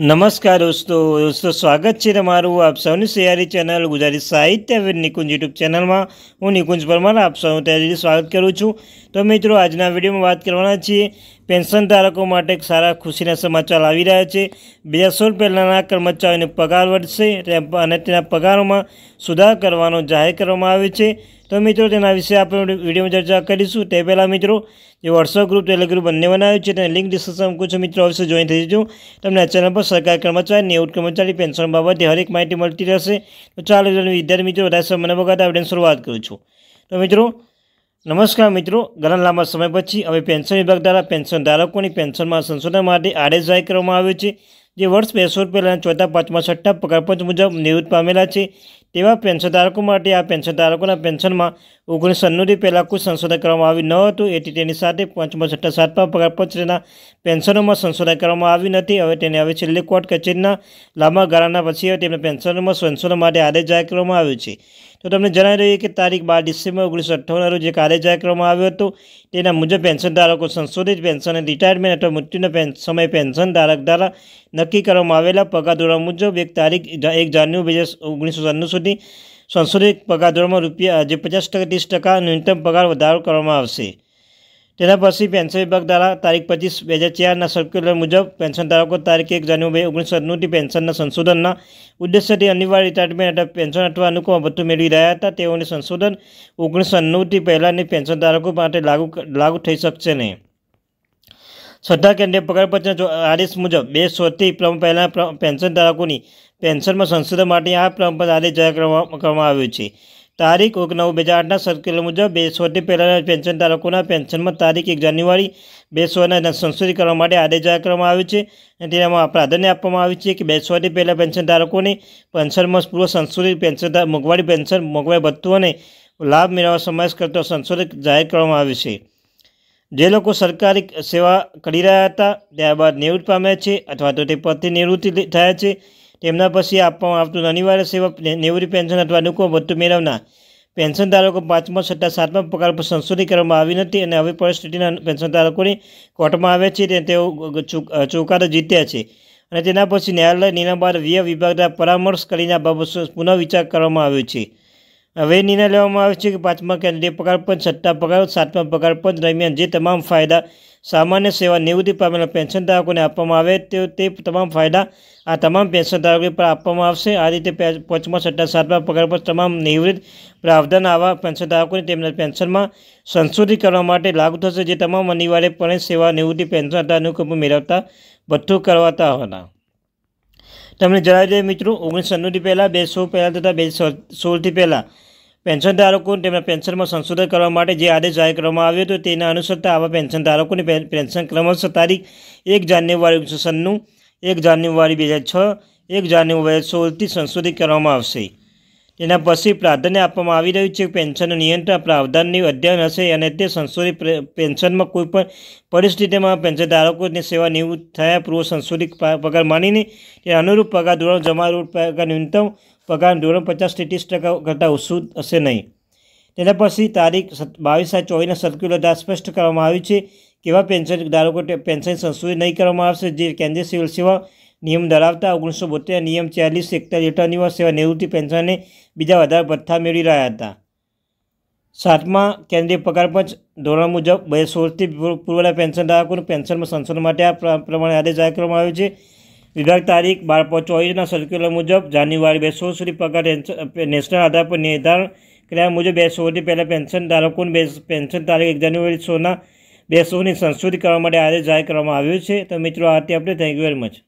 નમસ્કાર દોસ્તો દોસ્તો સ્વાગત છે તમારું આપ સૌની સહયારી ચેનલ ગુજરાતી સાહિત્ય નિકુંજ યુટ્યુબ ચેનલમાં હું નિકુંજ પરમાર આપ સૌનું તૈયારી સ્વાગત કરું છું તો મિત્રો આજના વિડીયોમાં વાત કરવાના છીએ પેન્શન ધારકો માટે સારા ખુશીના સમાચાર આવી રહ્યા છે બે બેસો પહેલાંના કર્મચારીઓને પગાર વધશે અને તેના પગારોમાં સુધાર કરવાનો જાહેર કરવામાં આવે છે તો મિત્રો તેના વિશે આપણે વિડીયોમાં ચર્ચા કરીશું તે પહેલાં મિત્રો જે વોટ્સઅપ ગ્રુપ ટેલિગ્રુપ બંને બનાવ્યું છે તેને લિંક ડિસ્કશન મૂકું છું મિત્રો અવશ્ય જોઈન થઈ જજો તમને આ ચેનલ પર સરકાર કર્મચારી નેવું કર્મચારી પેન્શન બાબતે હરેક માહિતી મળતી રહેશે તો ચાલો વિદ્યાર્થી મિત્રો વધારે સમય બગાડતા આપણે શરૂઆત કરું છું તો મિત્રો નમસ્કાર મિત્રો ઘણા લાંબા સમય પછી હવે પેન્શન વિભાગ દ્વારા પેન્શન ધારકોની પેન્શનમાં સંશોધન માટે આદેશ જાહેર કરવામાં આવ્યો છે જે વર્ષ બેસો પહેલાં ચોથા પાંચમાં છઠ્ઠા પગારપંચ મુજબ નિવૃત્ત પામેલા છે તેવા પેન્શન ધારકો માટે આ પેન્શન ધારકોના પેન્શનમાં ઓગણીસો અન્નુથી પહેલાં કોઈ સંશોધન કરવામાં આવ્યું ન હતું એથી તેની સાથે પંચમો છઠ્ઠા સાતમા પગારપત્રના પેન્શનોમાં સંશોધન કરવામાં આવ્યું નથી હવે તેને હવે છેલ્લે કોર્ટ કચેરીના લાંબા ગાળાના પછી હવે તેમને પેન્શનોમાં સંશોધન માટે આદેશ જાહેર કરવામાં આવ્યો છે તો તમને જણાવી રહીએ કે તારીખ બાર ડિસેમ્બર ઓગણીસો અઠ્ઠાવનના રોજ એક આદેશ જાહેર કરવામાં આવ્યો હતો તેના મુજબ પેન્શન ધારકો સંશોધિત પેન્શન અને રિટાયરમેન્ટ અથવા મૃત્યુના સમય પેન્શન ધારક દ્વારા નક્કી કરવામાં આવેલા પગાર ધોરણ મુજબ એક તારીખ એક જાન્યુ બે હજાર ઓગણીસો સુધી સંશોધિત પગાર ધોરણમાં રૂપિયા આજે પચાસ ટકા ત્રીસ ટકા ન્યૂનતમ પગાર વધારો કરવામાં આવશે તેના પછી પેન્શન વિભાગ દ્વારા તારીખ પચીસ બે હજાર ચારના સર્ક્યુલર મુજબ પેન્શન ધારકો તારીખ એક જાન્યુઆરી ઓગણીસો સત્નુંથી પેન્શનના સંશોધનના ઉદ્દેશ્યથી અનિવાર્ય રિટાયરમેન્ટ અથવા પેન્શન અથવા અનુકૂળ ભથ્થું મેળવી રહ્યા હતા તેઓને સંશોધન ઓગણીસો સન્નુંથી પહેલાંની પેન્શન ધારકો માટે લાગુ લાગુ થઈ શકશે નહીં સત્તા કેન્દ્રીય પગારપત્ર આદેશ મુજબ બે સોથી પહેલાં પેન્શન ધારકોની પેન્શનમાં સંશોધન માટે આ પર આદેશ જાહેર કરવામાં આવ્યો છે તારીખ ઓગ નવ બે હજાર આઠના સર્ક્યુલર મુજબ બે સોથી પહેલાના પેન્શન ધારકોના પેન્શનમાં તારીખ એક જાન્યુઆરી બે સોના સંશોધિત કરવા માટે આદેશ જાહેર કરવામાં આવ્યો છે અને તેમાં પ્રાધાન્ય આપવામાં આવ્યું છે કે બે સોથી પહેલા પેન્શન ધારકોને પેન્શનમાં પૂર્વ સંશોધિત પેન્શન મોંઘવારી પેન્શન મોંઘવારી ભથ્થું અને લાભ મેળવવા સમાવેશ કરતો સંશોધક જાહેર કરવામાં આવ્યો છે જે લોકો સરકારી સેવા કરી રહ્યા હતા ત્યારબાદ નિવૃત્ત પામ્યા છે અથવા તો તે પદથી નિવૃત્તિ થયા છે તેમના પછી આપવામાં આવતું અનિવાર્ય સેવા નિવૃત્તિ પેન્શન અથવા અનુકૂળ ભથ્થું મેળવનાર પેન્શન ધારકો પાંચમા છઠ્ઠા સાતમા પગાર પર સંશોધિત કરવામાં આવી નથી અને હવે પરિસ્થિતિના પેન્શન ધારકોની કોર્ટમાં આવે છે તે તેઓ ચોકાદો જીત્યા છે અને તેના પછી ન્યાયાલય નિલામ બાદ વ્યય વિભાગના પરામર્શ કરીને આ બાબત પુનઃ વિચાર કરવામાં આવ્યો છે હવે નિર્ણય લેવામાં આવે છે કે પાંચમા કેન્દ્રીય પગાર પંચ છઠ્ઠા પગાર સાતમા પગાર પંચ દરમિયાન જે તમામ ફાયદા સામાન્ય સેવા નિવૃત્તિ પામેલા પેન્શન ધારકોને આપવામાં આવે તે તે તમામ ફાયદા આ તમામ પેન્શન પેન્શનધારકો પર આપવામાં આવશે આ રીતે પાંચમા છઠ્ઠા સાતમા પગાર પર તમામ નિવૃત્ત પ્રાવધાન આવા ધારકોને તેમના પેન્શનમાં સંશોધિત કરવા માટે લાગુ થશે જે તમામ અનિવાર્યપણે સેવા નિવૃત્તિ પેન્શન હતા અનુકંપ મેળવતા ભથ્થું કરવાતા હતા તમને જણાવી દઈએ મિત્રો ઓગણીસો સન્નુથી પહેલાં બે સો પહેલાં તથા બે સો સોળથી પહેલાં પેન્શન ધારકોને તેમના પેન્શનમાં સંશોધન કરવા માટે જે આદેશ જાહેર કરવામાં આવ્યો હતો તેના અનુસરતા આવા પેન્શન ધારકોને પેન્શન ક્રમશ તારીખ એક જાન્યુઆરી ઓગણીસો સન્નું એક જાન્યુઆરી બે હજાર છ એક જાન્યુઆરી સોળથી સંશોધિત કરવામાં આવશે તેના પછી પ્રાધાન્ય આપવામાં આવી રહ્યું છે પેન્શન નિયંત્રણ પ્રાવધાનની અધ્યયન હશે અને તે સંશોધિત પેન્શનમાં કોઈપણ પરિસ્થિતિમાં પેન્શન ધારકોની સેવા નિવૃત્ત થયા પૂર્વ સંશોધિત પગાર માનીને તે અનુરૂપ પગાર ધોરણ જમા પગાર ન્યૂનતમ પગાર ધોરણ પચાસ ત્રીસ ટકા કરતાં ઓછું હશે નહીં તેના પછી તારીખ બાવીસ સાત ચોવીસના સર્ક્યુલર દ્વારા સ્પષ્ટ કરવામાં આવ્યું છે કેવા પેન્શન પેન્શનધારકો પેન્શન સંશોધિત નહીં કરવામાં આવશે જે કેન્દ્રીય સિવિલ સેવા નિયમ ધરાવતા ઓગણીસો બોતેર નિયમ ચાલીસ એકતાલીસ અઠાણીમાં સેવા નિવૃત્તિ પેન્શનને બીજા વધારે ભથ્થા મેળવી રહ્યા હતા સાતમા કેન્દ્રીય પગાર પંચ ધોરણ મુજબ બે સોળથી પૂર્વના પેન્શન ધારકોનું પેન્શનમાં સંશોધન માટે આ પ્રમાણે આદેશ જાહેર કરવામાં આવ્યો છે વિભાગ તારીખ બાર ચોવીસના સર્ક્યુલર મુજબ જાન્યુઆરી બે સો સુધી પગાર નેશનલ આધાર પર નિર્ધારણ કર્યા મુજબ બે સોથી પહેલાં પેન્શન બે પેન્શન તારીખ એક જાન્યુઆરી સોના બે સોની સંશોધિત કરવા માટે આજે જાહેર કરવામાં આવ્યું છે તો મિત્રો આથી આપણે થેન્ક યુ વેરી મચ